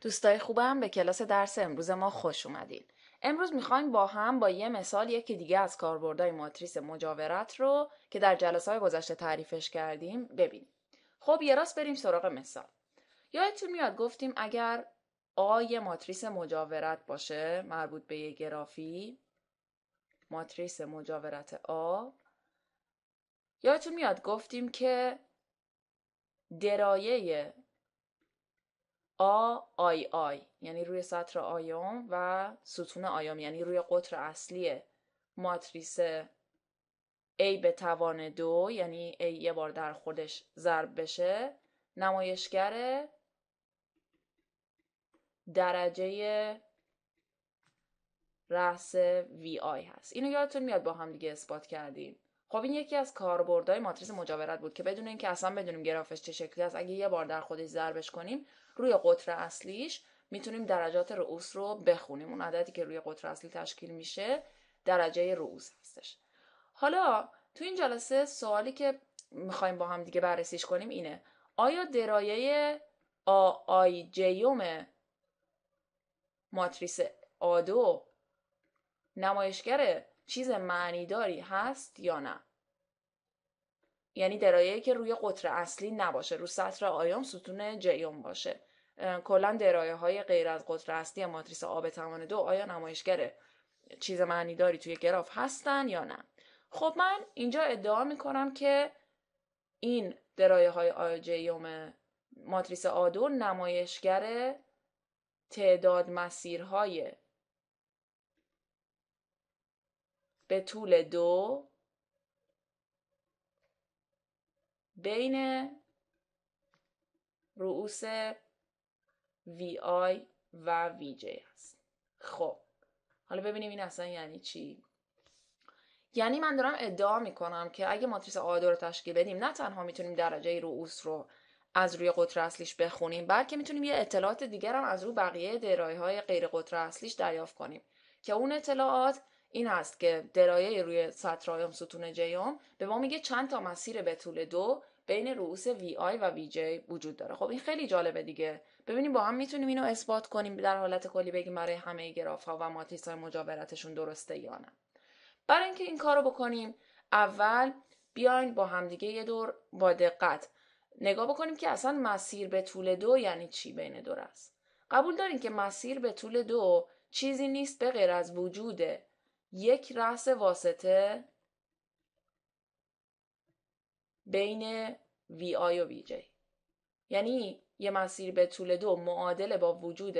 دوستای خوبم به کلاس درس امروز ما خوش اومدین. امروز میخوایم با هم با یه مثال یکی دیگه از کاربردهای ماتریس مجاورت رو که در جلسه های گذشته تعریفش کردیم ببینیم. خب یه راست بریم سراغ مثال. یادتون میاد گفتیم اگر آ یه ماتریس مجاورت باشه مربوط به یه گرافی ماتریس مجاورت آ یادتون میاد گفتیم که درایه آ آی آی یعنی روی سطر آیوم و ستون آیوم یعنی روی قطر اصلی ماتریس A به توان دو یعنی A یه بار در خودش ضرب بشه نمایشگر درجه رأس وی آی هست اینو یادتون میاد با هم دیگه اثبات کردیم خب این یکی از کاربردهای ماتریس مجاورت بود که بدون اینکه اصلا بدونیم گرافش چه شکلی است اگه یه بار در خودش ضربش کنیم روی قطر اصلیش میتونیم درجات رؤوس رو بخونیم اون عددی که روی قطر اصلی تشکیل میشه درجه رؤوس هستش حالا تو این جلسه سوالی که میخوایم با هم دیگه بررسیش کنیم اینه آیا درایه آ آی جیوم ماتریس آدو نمایشگر چیز معنیداری هست یا نه یعنی درایه که روی قطر اصلی نباشه رو سطر آیوم ستون جیوم باشه کلا درایه های غیر از قطر اصلی ماتریس آب توان دو آیا نمایشگر چیز معنیداری توی گراف هستن یا نه خب من اینجا ادعا کنم که این درایه های جیوم ماتریس آدو نمایشگر تعداد مسیرهای به طول دو بین رؤوس وی آی و وی جی هست خب حالا ببینیم این اصلا یعنی چی یعنی من دارم ادعا میکنم که اگه ماتریس آدو رو تشکیل بدیم نه تنها میتونیم درجه رؤوس رو از روی قطر اصلیش بخونیم بلکه میتونیم یه اطلاعات دیگر هم از روی بقیه درایه های غیر قطر اصلیش دریافت کنیم که اون اطلاعات این است که درایه روی ساترایوم ستون جیوم به ما میگه چند تا مسیر به طول دو بین رؤوس وی آی و وی جی وجود داره خب این خیلی جالبه دیگه ببینیم با هم میتونیم اینو اثبات کنیم در حالت کلی بگیم برای همه گراف ها و ماتریس های مجاورتشون درسته یا نه برای اینکه این کارو بکنیم اول بیاین با همدیگه یه دور با دقت نگاه بکنیم که اصلا مسیر به طول دو یعنی چی بین دور است قبول دارین که مسیر به طول دو چیزی نیست به غیر از وجود یک رأس واسطه بین وی آی و وی جی. یعنی یه مسیر به طول دو معادله با وجود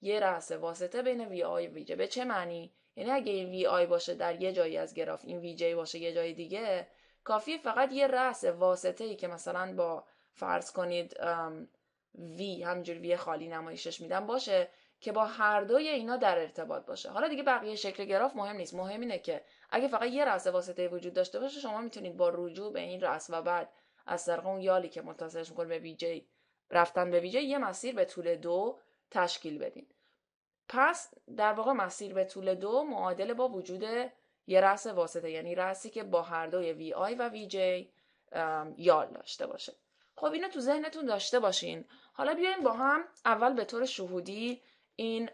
یه رأس واسطه بین وی آی و وی جی. به چه معنی؟ یعنی اگه این وی آی باشه در یه جایی از گراف این وی جی باشه یه جای دیگه کافیه فقط یه رأس واسطه ای که مثلا با فرض کنید وی همجور وی خالی نمایشش میدن باشه که با هر دوی اینا در ارتباط باشه حالا دیگه بقیه شکل گراف مهم نیست مهم اینه که اگه فقط یه رأس واسطه وجود داشته باشه شما میتونید با رجوع به این رأس و بعد از طریق اون یالی که متصلش میکنه به ویجی رفتن به ویجی یه مسیر به طول دو تشکیل بدین پس در واقع مسیر به طول دو معادل با وجود یه رأس واسطه یعنی رأسی که با هر دوی وی آی و وی جی یال داشته باشه خب اینو تو ذهنتون داشته باشین حالا بیاین با هم اول به طور شهودی این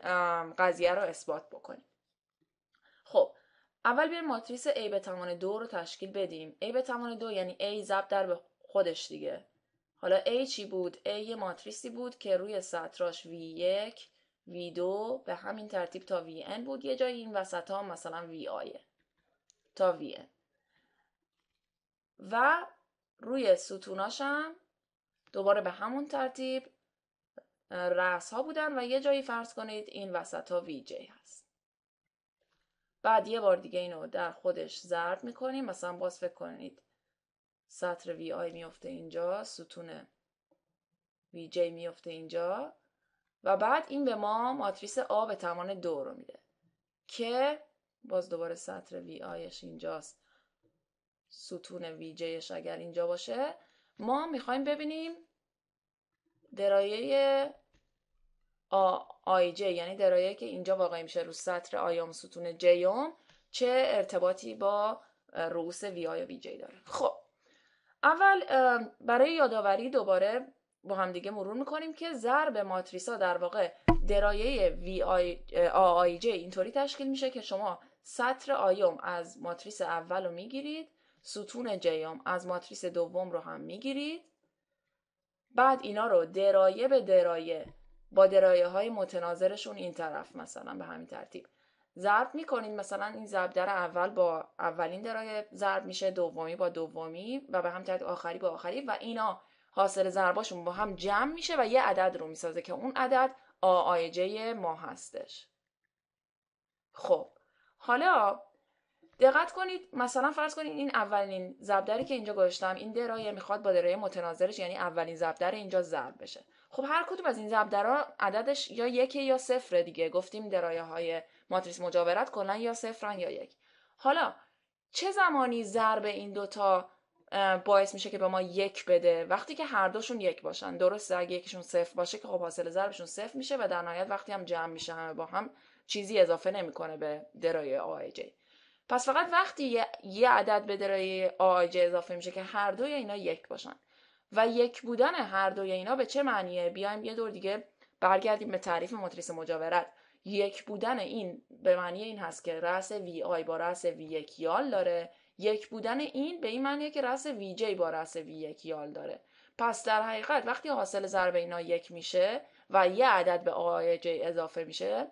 قضیه رو اثبات بکنیم خب اول بیایم ماتریس A به توان دو رو تشکیل بدیم A به توان دو یعنی A ضرب در به خودش دیگه حالا A چی بود؟ A یه ماتریسی بود که روی سطراش V1 V2 به همین ترتیب تا Vn بود یه جای این وسط ها مثلا Vi تا Vn و روی ستوناشم دوباره به همون ترتیب رأس ها بودن و یه جایی فرض کنید این وسط ها جی هست بعد یه بار دیگه اینو در خودش زرد میکنیم مثلا باز فکر کنید سطر وی آی میفته اینجا ستون وی جی میفته اینجا و بعد این به ما ماتریس آ به تمام دو رو میده که باز دوباره سطر وی آیش اینجاست ستون وی جیش اگر اینجا باشه ما میخوایم ببینیم درایه آ یعنی درایه که اینجا واقع میشه رو سطر آیام ستون جیوم چه ارتباطی با رؤوس وی و وی جی داره خب اول برای یادآوری دوباره با هم دیگه مرور میکنیم که ضرب ماتریسا در واقع درایه وی آی, آی جی اینطوری تشکیل میشه که شما سطر آیوم از ماتریس اول رو میگیرید ستون جیوم از ماتریس دوم رو هم میگیرید بعد اینا رو درایه به درایه با درایه های متناظرشون این طرف مثلا به همین ترتیب ضرب میکنید مثلا این ضرب در اول با اولین درایه ضرب میشه دومی با دومی و به هم ترتیب آخری با آخری و اینا حاصل ضرباشون با هم جمع میشه و یه عدد رو میسازه که اون عدد آ ما هستش خب حالا دقت کنید مثلا فرض کنید این اولین زبدری که اینجا گذاشتم این درایه میخواد با درایه متناظرش یعنی اولین زبدر اینجا ضرب بشه خب هر کدوم از این زبدرها عددش یا یک یا صفر دیگه گفتیم درایه های ماتریس مجاورت کلا یا صفرن یا یک حالا چه زمانی ضرب این دوتا باعث میشه که به ما یک بده وقتی که هر دوشون یک باشن درسته اگه یکیشون صفر باشه که خب حاصل ضربشون صفر میشه و در نهایت وقتی هم جمع میشه همه با هم چیزی اضافه نمیکنه به درایه جی پس فقط وقتی یه عدد به درای آج اضافه میشه که هر دوی اینا یک باشن و یک بودن هر دوی اینا به چه معنیه بیایم یه دور دیگه برگردیم به تعریف ماتریس مجاورت یک بودن این به معنی این هست که رأس وی آی با رأس وی یک یال داره یک بودن این به این معنیه که رأس وی جی با رأس وی یک یال داره پس در حقیقت وقتی حاصل ضرب اینا یک میشه و یه عدد به آی جی اضافه میشه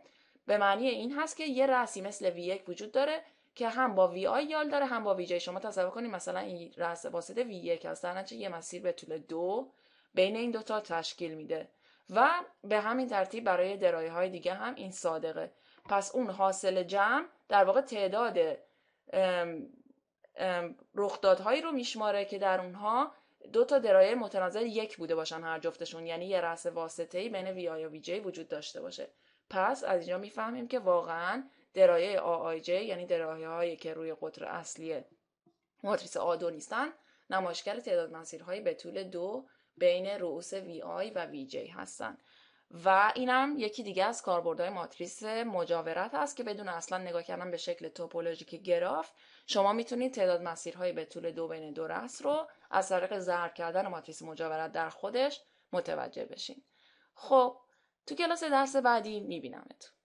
به معنی این هست که یه رأسی مثل وی یک وجود داره که هم با وی آی یال داره هم با وی جی شما تصور کنید مثلا این رأس واسطه وی یک هست درنچه یه مسیر به طول دو بین این دوتا تشکیل میده و به همین ترتیب برای درایه های دیگه هم این صادقه پس اون حاصل جمع در واقع تعداد رخدادهایی رو میشماره که در اونها دو تا درایه متناظر یک بوده باشن هر جفتشون یعنی یه رأس ای بین وی آی و وی جی وجود داشته باشه پس از اینجا میفهمیم که واقعا درایه AIJ یعنی درایه هایی که روی قطر اصلی ماتریس آ دو نیستن نمایشگر تعداد مسیرهایی به طول دو بین رؤوس آی و جی هستند و اینم یکی دیگه از کاربردهای ماتریس مجاورت هست که بدون اصلا نگاه کردن به شکل توپولوژیک گراف شما میتونید تعداد مسیرهای به طول دو بین دو رأس رو از طریق ضرب کردن ماتریس مجاورت در خودش متوجه بشین خب تو کلاس درس بعدی میبینمتون